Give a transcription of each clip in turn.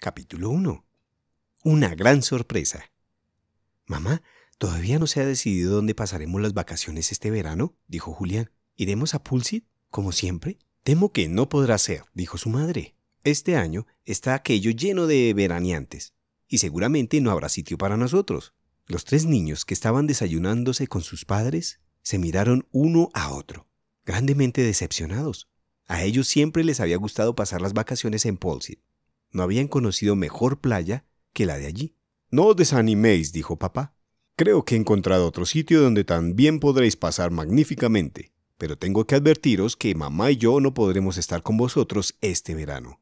Capítulo 1. Una gran sorpresa. Mamá, todavía no se ha decidido dónde pasaremos las vacaciones este verano, dijo Julián. ¿Iremos a Pulsit, como siempre? Temo que no podrá ser, dijo su madre. Este año está aquello lleno de veraneantes, y seguramente no habrá sitio para nosotros. Los tres niños que estaban desayunándose con sus padres se miraron uno a otro, grandemente decepcionados. A ellos siempre les había gustado pasar las vacaciones en Pulsit, no habían conocido mejor playa que la de allí. No os desaniméis, dijo papá. Creo que he encontrado otro sitio donde también podréis pasar magníficamente, pero tengo que advertiros que mamá y yo no podremos estar con vosotros este verano.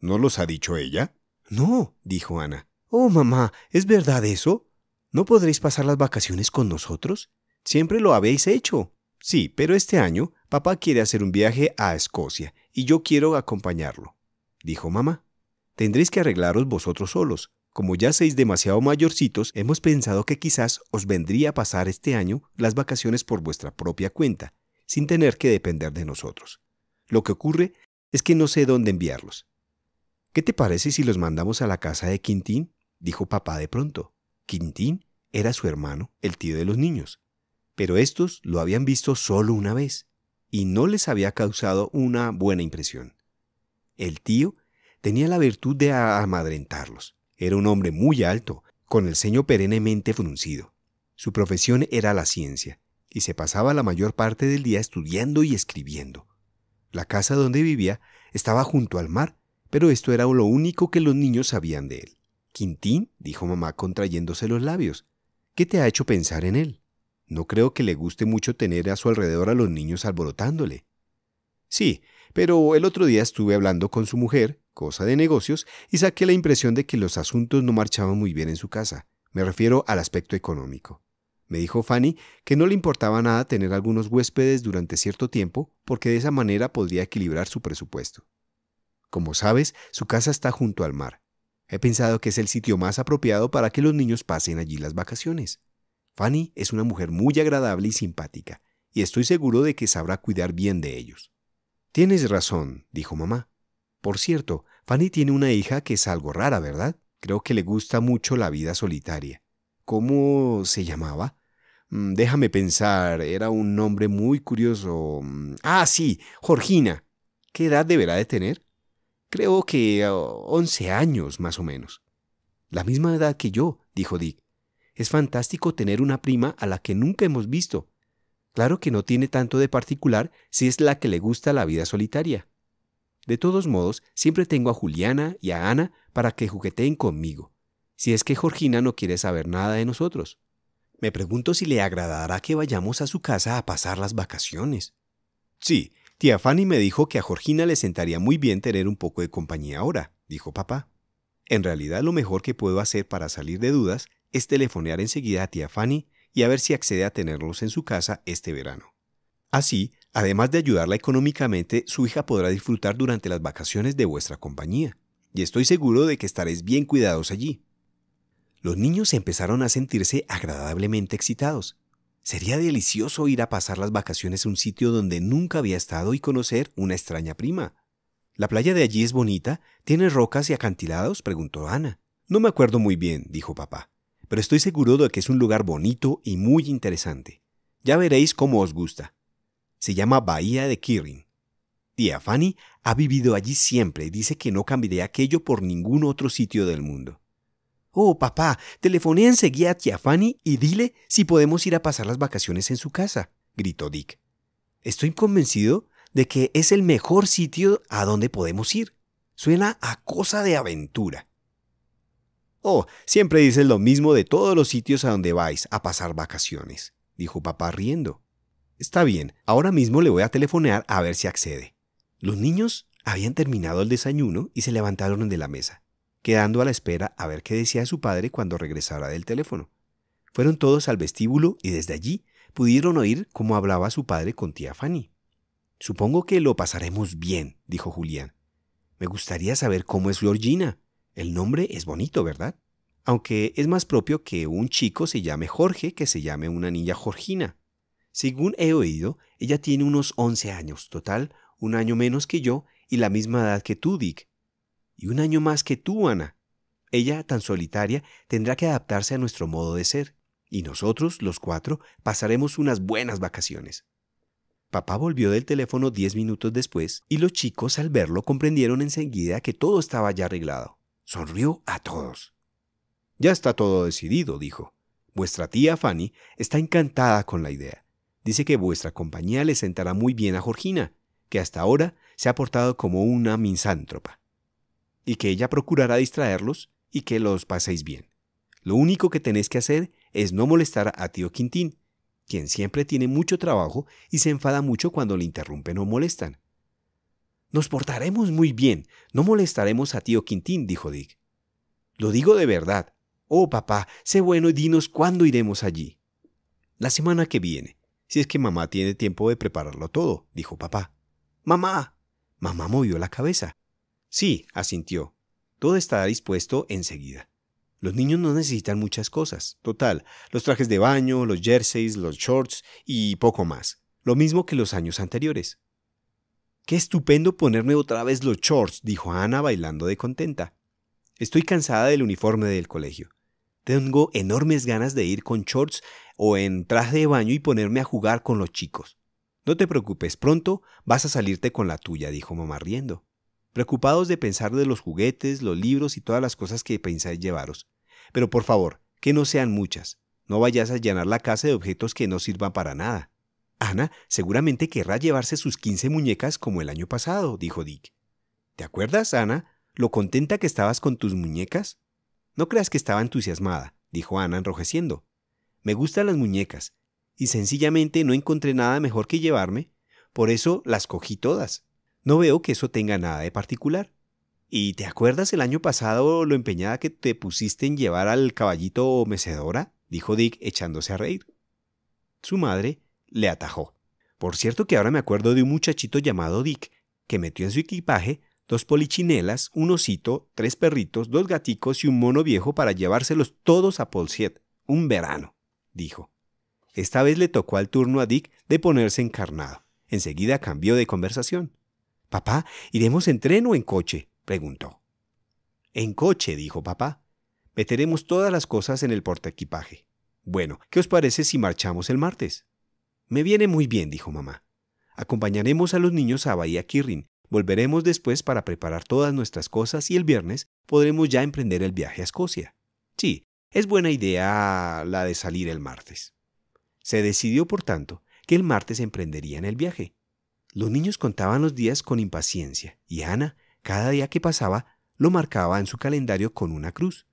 ¿No los ha dicho ella? No, dijo Ana. Oh, mamá, ¿es verdad eso? ¿No podréis pasar las vacaciones con nosotros? Siempre lo habéis hecho. Sí, pero este año papá quiere hacer un viaje a Escocia y yo quiero acompañarlo, dijo mamá. Tendréis que arreglaros vosotros solos. Como ya seis demasiado mayorcitos, hemos pensado que quizás os vendría a pasar este año las vacaciones por vuestra propia cuenta, sin tener que depender de nosotros. Lo que ocurre es que no sé dónde enviarlos. ¿Qué te parece si los mandamos a la casa de Quintín? dijo papá de pronto. Quintín era su hermano, el tío de los niños. Pero estos lo habían visto solo una vez, y no les había causado una buena impresión. El tío tenía la virtud de amadrentarlos. Era un hombre muy alto, con el ceño perennemente fruncido. Su profesión era la ciencia, y se pasaba la mayor parte del día estudiando y escribiendo. La casa donde vivía estaba junto al mar, pero esto era lo único que los niños sabían de él. Quintín, dijo mamá contrayéndose los labios, ¿qué te ha hecho pensar en él? No creo que le guste mucho tener a su alrededor a los niños alborotándole. Sí, pero el otro día estuve hablando con su mujer, cosa de negocios, y saqué la impresión de que los asuntos no marchaban muy bien en su casa. Me refiero al aspecto económico. Me dijo Fanny que no le importaba nada tener algunos huéspedes durante cierto tiempo porque de esa manera podría equilibrar su presupuesto. Como sabes, su casa está junto al mar. He pensado que es el sitio más apropiado para que los niños pasen allí las vacaciones. Fanny es una mujer muy agradable y simpática, y estoy seguro de que sabrá cuidar bien de ellos. Tienes razón, dijo mamá. Por cierto, Fanny tiene una hija que es algo rara, ¿verdad? Creo que le gusta mucho la vida solitaria. ¿Cómo se llamaba? Mm, déjame pensar, era un nombre muy curioso. Mm, ah, sí, Jorgina. ¿Qué edad deberá de tener? Creo que oh, once años, más o menos. La misma edad que yo, dijo Dick. Es fantástico tener una prima a la que nunca hemos visto. Claro que no tiene tanto de particular si es la que le gusta la vida solitaria. De todos modos, siempre tengo a Juliana y a Ana para que jugueteen conmigo, si es que Jorgina no quiere saber nada de nosotros. Me pregunto si le agradará que vayamos a su casa a pasar las vacaciones. Sí, tía Fanny me dijo que a Georgina le sentaría muy bien tener un poco de compañía ahora, dijo papá. En realidad lo mejor que puedo hacer para salir de dudas es telefonear enseguida a tía Fanny y a ver si accede a tenerlos en su casa este verano. Así, además de ayudarla económicamente, su hija podrá disfrutar durante las vacaciones de vuestra compañía, y estoy seguro de que estaréis bien cuidados allí. Los niños empezaron a sentirse agradablemente excitados. Sería delicioso ir a pasar las vacaciones a un sitio donde nunca había estado y conocer una extraña prima. ¿La playa de allí es bonita? ¿Tiene rocas y acantilados? preguntó Ana. No me acuerdo muy bien, dijo papá pero estoy seguro de que es un lugar bonito y muy interesante. Ya veréis cómo os gusta. Se llama Bahía de Kirin. Tía Fanny ha vivido allí siempre y dice que no cambiaría aquello por ningún otro sitio del mundo. Oh, papá, telefoné enseguida a tía Fanny y dile si podemos ir a pasar las vacaciones en su casa, gritó Dick. Estoy convencido de que es el mejor sitio a donde podemos ir. Suena a cosa de aventura. Oh, siempre dices lo mismo de todos los sitios a donde vais a pasar vacaciones, dijo papá riendo. Está bien, ahora mismo le voy a telefonear a ver si accede. Los niños habían terminado el desayuno y se levantaron de la mesa, quedando a la espera a ver qué decía su padre cuando regresara del teléfono. Fueron todos al vestíbulo y desde allí pudieron oír cómo hablaba su padre con tía Fanny. Supongo que lo pasaremos bien, dijo Julián. Me gustaría saber cómo es Georgina, el nombre es bonito, ¿verdad? Aunque es más propio que un chico se llame Jorge que se llame una niña Jorgina. Según he oído, ella tiene unos 11 años, total, un año menos que yo y la misma edad que tú, Dick. Y un año más que tú, Ana. Ella, tan solitaria, tendrá que adaptarse a nuestro modo de ser, y nosotros, los cuatro, pasaremos unas buenas vacaciones. Papá volvió del teléfono diez minutos después, y los chicos al verlo comprendieron enseguida que todo estaba ya arreglado. Sonrió a todos. Ya está todo decidido, dijo. Vuestra tía Fanny está encantada con la idea. Dice que vuestra compañía le sentará muy bien a Georgina, que hasta ahora se ha portado como una misántropa, y que ella procurará distraerlos y que los paséis bien. Lo único que tenéis que hacer es no molestar a tío Quintín, quien siempre tiene mucho trabajo y se enfada mucho cuando le interrumpen o molestan. Nos portaremos muy bien, no molestaremos a tío Quintín, dijo Dick. Lo digo de verdad. Oh, papá, sé bueno y dinos cuándo iremos allí. La semana que viene, si es que mamá tiene tiempo de prepararlo todo, dijo papá. Mamá. Mamá movió la cabeza. Sí, asintió. Todo estará dispuesto enseguida. Los niños no necesitan muchas cosas. Total, los trajes de baño, los jerseys, los shorts y poco más. Lo mismo que los años anteriores. Qué estupendo ponerme otra vez los shorts, dijo Ana bailando de contenta. Estoy cansada del uniforme del colegio. Tengo enormes ganas de ir con shorts o en traje de baño y ponerme a jugar con los chicos. No te preocupes, pronto vas a salirte con la tuya, dijo mamá riendo. Preocupados de pensar de los juguetes, los libros y todas las cosas que pensáis llevaros. Pero por favor, que no sean muchas. No vayas a llenar la casa de objetos que no sirvan para nada. Ana seguramente querrá llevarse sus quince muñecas como el año pasado, dijo Dick. ¿Te acuerdas, Ana, lo contenta que estabas con tus muñecas? No creas que estaba entusiasmada, dijo Ana enrojeciendo. Me gustan las muñecas, y sencillamente no encontré nada mejor que llevarme, por eso las cogí todas. No veo que eso tenga nada de particular. ¿Y te acuerdas el año pasado lo empeñada que te pusiste en llevar al caballito mecedora? dijo Dick echándose a reír. Su madre le atajó. Por cierto que ahora me acuerdo de un muchachito llamado Dick, que metió en su equipaje dos polichinelas, un osito, tres perritos, dos gaticos y un mono viejo para llevárselos todos a Polsiet. Un verano, dijo. Esta vez le tocó al turno a Dick de ponerse encarnado. Enseguida cambió de conversación. Papá, ¿iremos en tren o en coche? preguntó. En coche, dijo papá. Meteremos todas las cosas en el portaequipaje. Bueno, ¿qué os parece si marchamos el martes? Me viene muy bien, dijo mamá. Acompañaremos a los niños a Bahía Kirrin. Volveremos después para preparar todas nuestras cosas y el viernes podremos ya emprender el viaje a Escocia. Sí, es buena idea la de salir el martes. Se decidió, por tanto, que el martes emprenderían el viaje. Los niños contaban los días con impaciencia y Ana, cada día que pasaba, lo marcaba en su calendario con una cruz.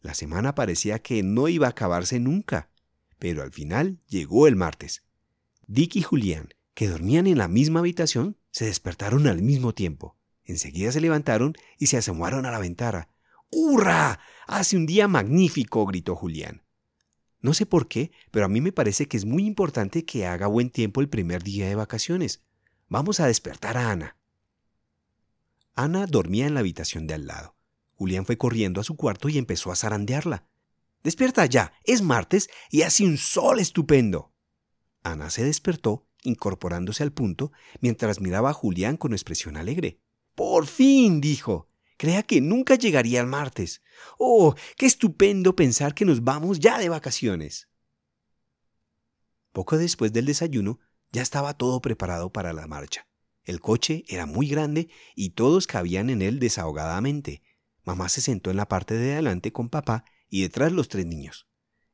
La semana parecía que no iba a acabarse nunca, pero al final llegó el martes, Dick y Julián, que dormían en la misma habitación, se despertaron al mismo tiempo. Enseguida se levantaron y se asomaron a la ventana. ¡Hurra! Hace un día magnífico, gritó Julián. No sé por qué, pero a mí me parece que es muy importante que haga buen tiempo el primer día de vacaciones. Vamos a despertar a Ana. Ana dormía en la habitación de al lado. Julián fue corriendo a su cuarto y empezó a zarandearla. Despierta ya, es martes y hace un sol estupendo. Ana se despertó, incorporándose al punto, mientras miraba a Julián con expresión alegre. Por fin, dijo. Crea que nunca llegaría el martes. Oh, qué estupendo pensar que nos vamos ya de vacaciones. Poco después del desayuno, ya estaba todo preparado para la marcha. El coche era muy grande y todos cabían en él desahogadamente. Mamá se sentó en la parte de adelante con papá y detrás los tres niños.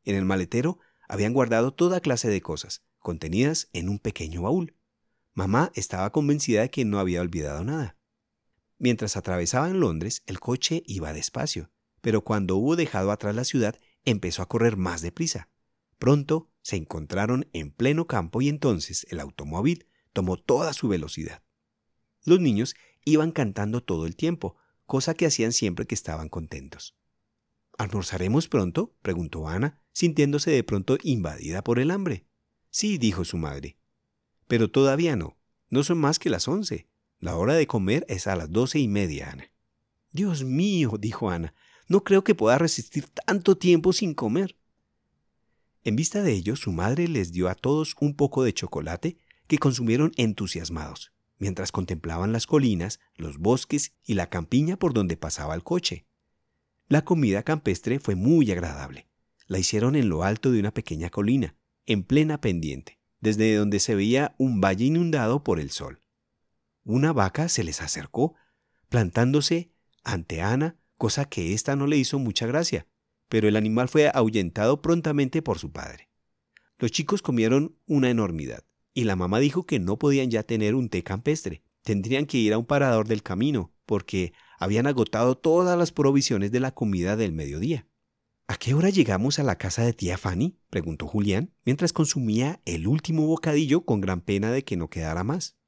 En el maletero habían guardado toda clase de cosas, contenidas en un pequeño baúl. Mamá estaba convencida de que no había olvidado nada. Mientras atravesaban Londres, el coche iba despacio, pero cuando hubo dejado atrás la ciudad, empezó a correr más deprisa. Pronto se encontraron en pleno campo y entonces el automóvil tomó toda su velocidad. Los niños iban cantando todo el tiempo, cosa que hacían siempre que estaban contentos. ¿Almorzaremos pronto? preguntó Ana, sintiéndose de pronto invadida por el hambre. Sí, dijo su madre. Pero todavía no. No son más que las once. La hora de comer es a las doce y media, Ana. Dios mío, dijo Ana, no creo que pueda resistir tanto tiempo sin comer. En vista de ello, su madre les dio a todos un poco de chocolate que consumieron entusiasmados, mientras contemplaban las colinas, los bosques y la campiña por donde pasaba el coche. La comida campestre fue muy agradable. La hicieron en lo alto de una pequeña colina, en plena pendiente, desde donde se veía un valle inundado por el sol. Una vaca se les acercó, plantándose ante Ana, cosa que ésta no le hizo mucha gracia, pero el animal fue ahuyentado prontamente por su padre. Los chicos comieron una enormidad, y la mamá dijo que no podían ya tener un té campestre, tendrían que ir a un parador del camino, porque habían agotado todas las provisiones de la comida del mediodía. ¿A qué hora llegamos a la casa de tía Fanny? preguntó Julián, mientras consumía el último bocadillo con gran pena de que no quedara más.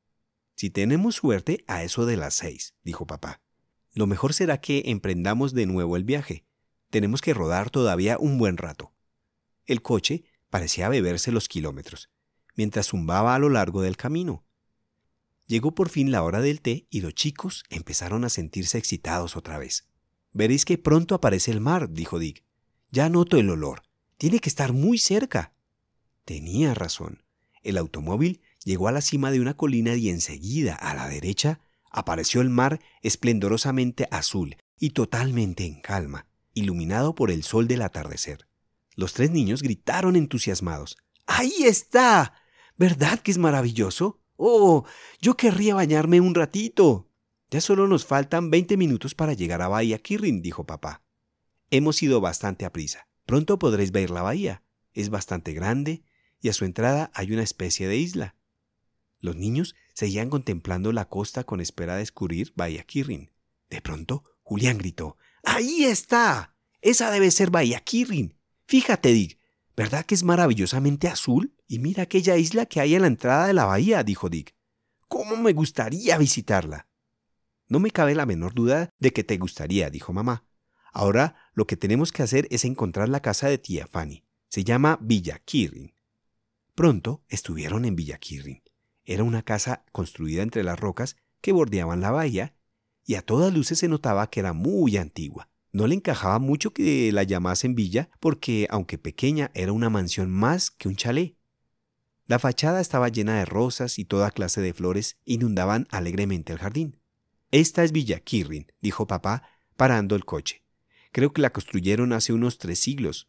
Si tenemos suerte, a eso de las seis, dijo papá. Lo mejor será que emprendamos de nuevo el viaje. Tenemos que rodar todavía un buen rato. El coche parecía beberse los kilómetros, mientras zumbaba a lo largo del camino. Llegó por fin la hora del té y los chicos empezaron a sentirse excitados otra vez. Veréis que pronto aparece el mar, dijo Dick. Ya noto el olor. Tiene que estar muy cerca. Tenía razón. El automóvil llegó a la cima de una colina y enseguida, a la derecha, apareció el mar esplendorosamente azul y totalmente en calma, iluminado por el sol del atardecer. Los tres niños gritaron entusiasmados. ¡Ahí está! ¿Verdad que es maravilloso? ¡Oh! Yo querría bañarme un ratito. Ya solo nos faltan veinte minutos para llegar a Bahía Kirin, dijo papá. Hemos ido bastante a prisa. Pronto podréis ver la bahía. Es bastante grande y a su entrada hay una especie de isla. Los niños seguían contemplando la costa con espera de descubrir Bahía Kirin. De pronto, Julián gritó: ¡Ahí está! Esa debe ser Bahía Kirin! Fíjate, Dick, ¿verdad que es maravillosamente azul? Y mira aquella isla que hay a la entrada de la bahía, dijo Dick. ¿Cómo me gustaría visitarla? No me cabe la menor duda de que te gustaría, dijo mamá. Ahora lo que tenemos que hacer es encontrar la casa de tía Fanny. Se llama Villa Kirin. Pronto estuvieron en Villa Kirin. Era una casa construida entre las rocas que bordeaban la bahía y a todas luces se notaba que era muy antigua. No le encajaba mucho que la llamasen villa porque, aunque pequeña, era una mansión más que un chalet. La fachada estaba llena de rosas y toda clase de flores inundaban alegremente el jardín. Esta es Villa Kirin», dijo papá, parando el coche. Creo que la construyeron hace unos tres siglos.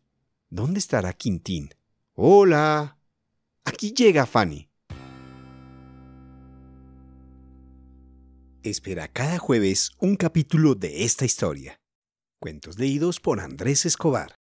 ¿Dónde estará Quintín? Hola. Aquí llega Fanny. Espera cada jueves un capítulo de esta historia. Cuentos leídos por Andrés Escobar.